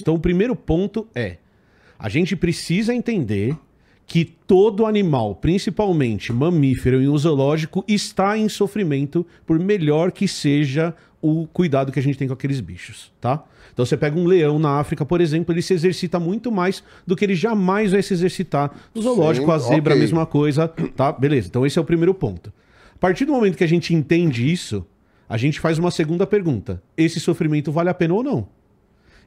seguinte. Então, o primeiro ponto é: a gente precisa entender que todo animal, principalmente mamífero e um zoológico, está em sofrimento, por melhor que seja o cuidado que a gente tem com aqueles bichos, tá? Então você pega um leão na África, por exemplo, ele se exercita muito mais do que ele jamais vai se exercitar no zoológico, Sim, a zebra, okay. a mesma coisa, tá? Beleza. Então esse é o primeiro ponto. A partir do momento que a gente entende isso, a gente faz uma segunda pergunta: esse sofrimento vale a pena ou não?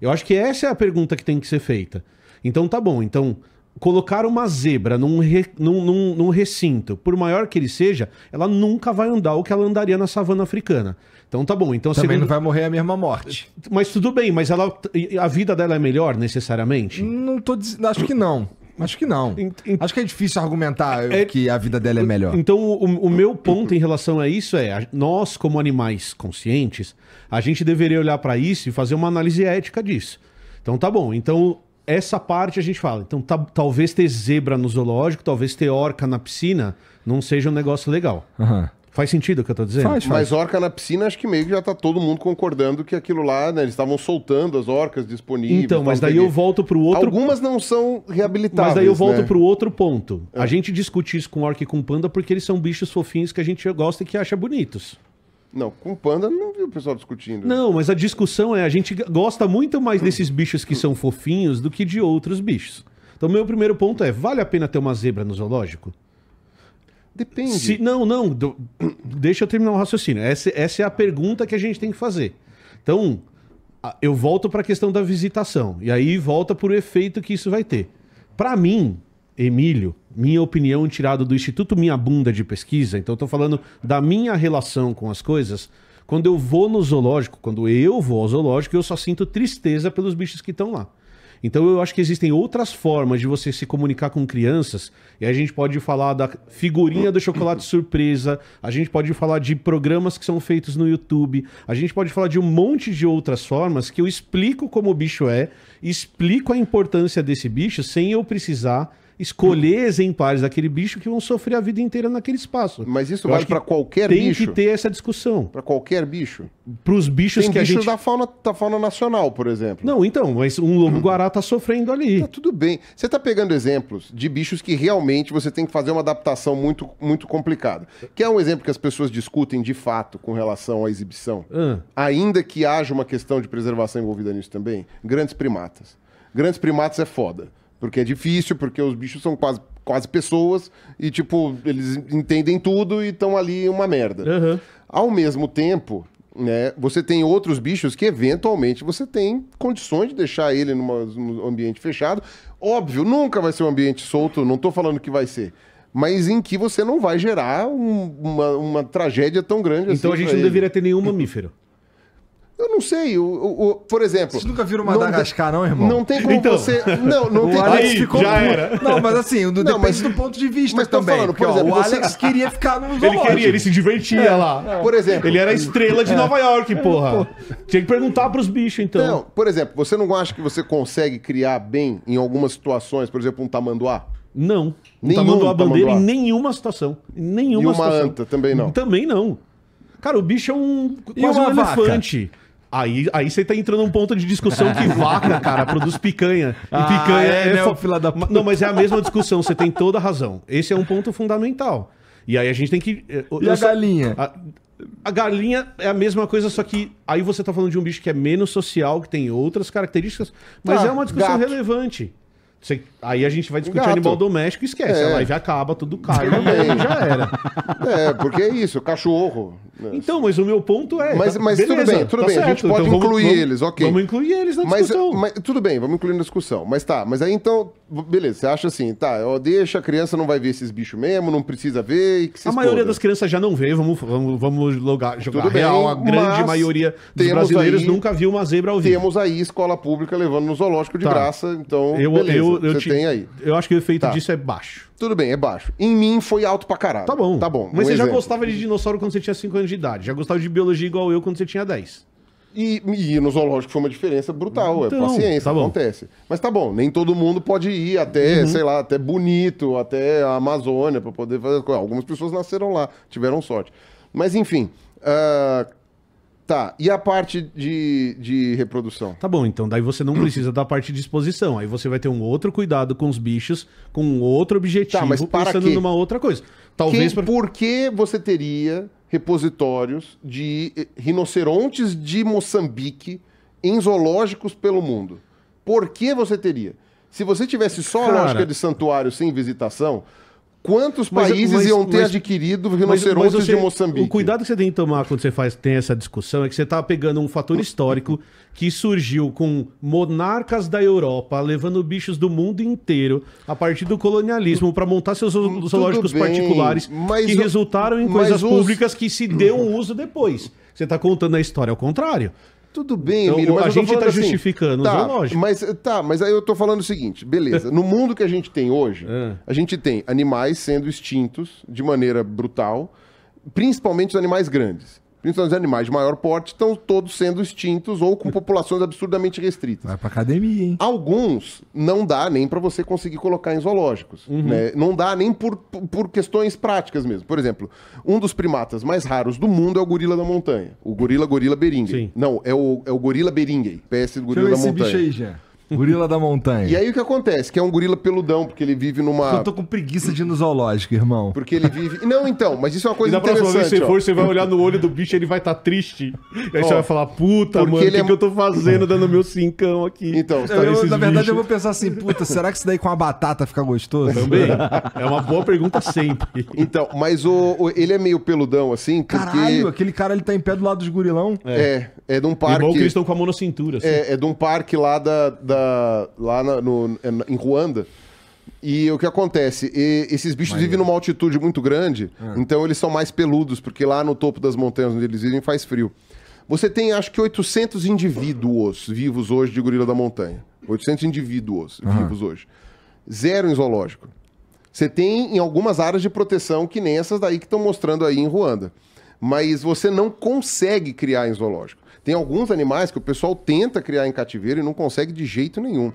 Eu acho que essa é a pergunta que tem que ser feita. Então tá bom, então colocar uma zebra num, re, num, num, num, recinto, por maior que ele seja, ela nunca vai andar o que ela andaria na savana africana. Então tá bom. Então também segundo... não vai morrer a mesma morte. Mas tudo bem, mas ela, a vida dela é melhor necessariamente? Não tô, acho que não. Acho que não. Ent, ent... Acho que é difícil argumentar é... que a vida dela é então, melhor. Então, o, o meu ponto em relação a isso é: nós, como animais conscientes, a gente deveria olhar para isso e fazer uma análise ética disso. Então, tá bom. Então, essa parte a gente fala. Então, tá, talvez ter zebra no zoológico, talvez ter orca na piscina não seja um negócio legal. Aham. Uhum. Faz sentido o que eu tô dizendo? Faz, faz. Mas orca na piscina, acho que meio que já tá todo mundo concordando que aquilo lá, né? Eles estavam soltando as orcas disponíveis. Então, mas daí eu volto pro outro. Algumas não são reabilitadas Mas daí eu volto né? pro outro ponto. É. A gente discute isso com orca e com panda porque eles são bichos fofinhos que a gente gosta e que acha bonitos. Não, com panda não vi o pessoal discutindo. Não, mas a discussão é: a gente gosta muito mais desses bichos que são fofinhos do que de outros bichos. Então, meu primeiro ponto é: vale a pena ter uma zebra no zoológico? Depende. Se, não, não. Do, deixa eu terminar o raciocínio. Essa, essa é a pergunta que a gente tem que fazer. Então, eu volto para a questão da visitação. E aí volta para o efeito que isso vai ter. Para mim, Emílio, minha opinião tirada do Instituto Minha Bunda de Pesquisa, então estou falando da minha relação com as coisas. Quando eu vou no zoológico, quando eu vou ao zoológico, eu só sinto tristeza pelos bichos que estão lá. Então eu acho que existem outras formas de você se comunicar com crianças. E a gente pode falar da figurinha do chocolate surpresa, a gente pode falar de programas que são feitos no YouTube, a gente pode falar de um monte de outras formas que eu explico como o bicho é, explico a importância desse bicho sem eu precisar escolher exemplares daquele bicho que vão sofrer a vida inteira naquele espaço. Mas isso vale para qualquer tem bicho. Tem que ter essa discussão. Para qualquer bicho. Para os bichos tem que bicho a gente da fauna da fauna nacional, por exemplo. Não, então, mas um lobo guará tá sofrendo ali. Tá tudo bem. Você tá pegando exemplos de bichos que realmente você tem que fazer uma adaptação muito muito complicada. Que é um exemplo que as pessoas discutem de fato com relação à exibição. Ah. Ainda que haja uma questão de preservação envolvida nisso também, grandes primatas. Grandes primatas é foda. Porque é difícil, porque os bichos são quase, quase pessoas e, tipo, eles entendem tudo e estão ali uma merda. Uhum. Ao mesmo tempo, né, você tem outros bichos que, eventualmente, você tem condições de deixar ele num ambiente fechado. Óbvio, nunca vai ser um ambiente solto, não estou falando que vai ser mas em que você não vai gerar um, uma, uma tragédia tão grande então assim. Então a gente não ele. deveria ter nenhum mamífero. Eu não sei, o, o, o, por exemplo. Você nunca viu Madagascar, não, não, irmão? Não tem como então. você. Não, não tem Alex aí, ficou. Já era. Assim, não, mas assim, do, não, depende mas, do ponto de vista mas também. Falando, porque, por exemplo, ó, o você... Alex queria ficar no zoológico. Ele queria, ele se divertia é, lá. Por exemplo. Ele era estrela de é. Nova York, é, porra. Tinha que perguntar pros bichos, então. Não, por exemplo, você não acha que você consegue criar bem em algumas situações, por exemplo, um tamanduá? Não. Nenhum, um tamanduá bandeira tamanduá. em nenhuma situação. Em nenhuma e uma situação. anta também não. Também não. Cara, o bicho é um quase um vaca? elefante. Aí, aí você tá entrando num ponto de discussão que vaca, cara, produz picanha. E ah, picanha é, é, é fila da puta. Não, mas é a mesma discussão, você tem toda a razão. Esse é um ponto fundamental. E aí a gente tem que. Eh, e a só, galinha? A, a, galinha é a mesma coisa, só que aí você tá falando de um bicho que é menos social, que tem outras características, mas tá, é uma discussão gato. relevante aí a gente vai discutir Gato. animal doméstico, esquece. É. A live acaba, tudo cai. Né? Já era. É, porque é isso, cachorro. Né? Então, mas o meu ponto é. Mas, mas beleza, tudo bem, tudo tá bem. Certo. A gente pode então, incluir vamos, eles, ok. Vamos incluir eles na discussão. Mas, mas, tudo bem, vamos incluir na discussão. Mas tá, mas aí então, beleza, você acha assim, tá, ó, deixa, a criança não vai ver esses bichos mesmo, não precisa ver. a maioria das crianças já não vê, vamos, vamos, vamos logar, jogar tudo real. Bem, a grande maioria dos brasileiros aí, nunca viu uma zebra ao vivo. Temos aí escola pública levando no zoológico de tá. graça, então. Eu, beleza. eu eu, eu você te, tem aí. Eu acho que o efeito tá. disso é baixo. Tudo bem, é baixo. Em mim foi alto pra caralho. Tá bom. Tá bom. Mas um você exemplo. já gostava de dinossauro quando você tinha 5 anos de idade. Já gostava de biologia igual eu quando você tinha 10. E, e no zoológico foi uma diferença brutal. É então, é paciência, tá acontece. Mas tá bom, nem todo mundo pode ir até, uhum. sei lá, até bonito, até a Amazônia para poder fazer Algumas pessoas nasceram lá, tiveram sorte. Mas enfim. Uh Tá, e a parte de, de reprodução? Tá bom, então daí você não precisa da parte de exposição. Aí você vai ter um outro cuidado com os bichos, com um outro objetivo, tá, mas para pensando quê? numa outra coisa. Talvez. Quem, pra... Por que você teria repositórios de eh, rinocerontes de Moçambique em zoológicos pelo mundo? Por que você teria? Se você tivesse só Cara... a lógica de santuário sem visitação, Quantos mas, países mas, iam ter mas, adquirido rinocerontes mas, você, de Moçambique? O cuidado que você tem que tomar quando você faz, tem essa discussão é que você está pegando um fator histórico que surgiu com monarcas da Europa levando bichos do mundo inteiro a partir do colonialismo para montar seus hum, zoológicos bem, particulares que o, resultaram em coisas os... públicas que se deu um uso depois. Você está contando a história ao contrário. Tudo bem, então, Emílio, mas a gente está assim, justificando, tá, zoológico. Mas, tá, mas aí eu estou falando o seguinte, beleza. No mundo que a gente tem hoje, é. a gente tem animais sendo extintos de maneira brutal, principalmente os animais grandes principalmente é os animais de maior porte, estão todos sendo extintos ou com populações absurdamente restritas. Vai pra academia, hein? Alguns não dá nem para você conseguir colocar em zoológicos. Uhum. Né? Não dá nem por, por questões práticas mesmo. Por exemplo, um dos primatas mais raros do mundo é o gorila da montanha. O gorila gorila beringue. Não, é o, é o gorila beringue. PS do gorila da montanha. Esse bicho aí já. Gorila da montanha. E aí o que acontece? Que é um gorila peludão, porque ele vive numa. Eu tô com preguiça de ir no zoológico, irmão. Porque ele vive. Não, então, mas isso é uma coisa e na interessante. próxima vez que você for, você vai olhar no olho do bicho e ele vai estar tá triste. E aí você vai falar, puta, mano, o que, é... que, eu tô fazendo dando meu cincão aqui? Então, tá eu, então, na verdade bichos. eu vou pensar assim, puta, será que isso daí com a batata fica gostoso? Também. é uma boa pergunta sempre. Então, mas o, o, ele é meio peludão, assim, porque. Caralho, aquele cara ele tá em pé do lado dos gorilão. É, é, é de um parque. É bom que eles estão com a mão na cintura. Assim. É, é de um parque lá da, da da, lá na, no, é, em Ruanda. E o que acontece? E, esses bichos vivem numa altitude muito grande, ah. então eles são mais peludos, porque lá no topo das montanhas onde eles vivem faz frio. Você tem, acho que, 800 indivíduos vivos hoje de gorila da montanha. 800 indivíduos vivos hoje. Zero em zoológico. Você tem em algumas áreas de proteção, que nem essas daí que estão mostrando aí em Ruanda. Mas você não consegue criar em zoológico. Tem alguns animais que o pessoal tenta criar em cativeiro e não consegue de jeito nenhum.